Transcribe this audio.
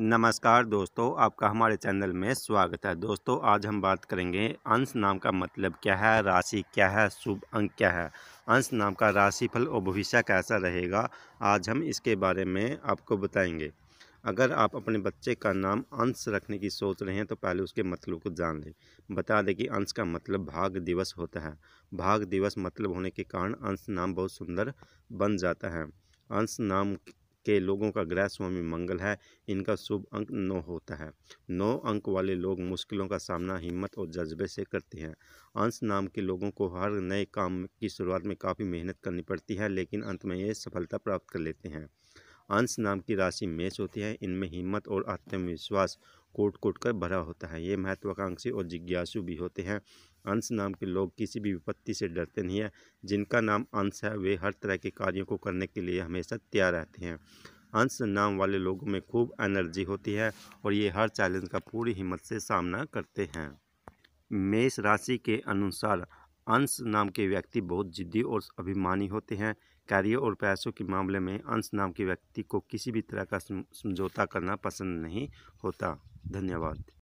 नमस्कार दोस्तों आपका हमारे चैनल में स्वागत है दोस्तों आज हम बात करेंगे अंश नाम का मतलब क्या है राशि क्या है शुभ अंक क्या है अंश नाम का राशिफल और भविष्य कैसा रहेगा आज हम इसके बारे में आपको बताएंगे अगर आप अपने बच्चे का नाम अंश रखने की सोच रहे हैं तो पहले उसके मतलब को जान लें बता दें कि अंश का मतलब भाग दिवस होता है भाग दिवस मतलब होने के कारण अंश नाम बहुत सुंदर बन जाता है अंश नाम के लोगों का ग्रह स्वामी मंगल है इनका शुभ अंक नौ होता है नौ अंक वाले लोग मुश्किलों का सामना हिम्मत और जज्बे से करते हैं अंश नाम के लोगों को हर नए काम की शुरुआत में काफ़ी मेहनत करनी पड़ती है लेकिन अंत में ये सफलता प्राप्त कर लेते हैं अंश नाम की राशि मेष होती है इनमें हिम्मत और आत्मविश्वास कोट कोट कर भरा होता है ये महत्वाकांक्षी और जिज्ञासु भी होते हैं अंश नाम के लोग किसी भी विपत्ति से डरते नहीं हैं जिनका नाम अंश है वे हर तरह के कार्यों को करने के लिए हमेशा तैयार रहते हैं अंश नाम वाले लोगों में खूब एनर्जी होती है और ये हर चैलेंज का पूरी हिम्मत से सामना करते हैं मेष राशि के अनुसार अंश नाम के व्यक्ति बहुत जिद्दी और अभिमानी होते हैं कैरियर और पैसों के मामले में अंश नाम के व्यक्ति को किसी भी तरह का समझौता करना पसंद नहीं होता धन्यवाद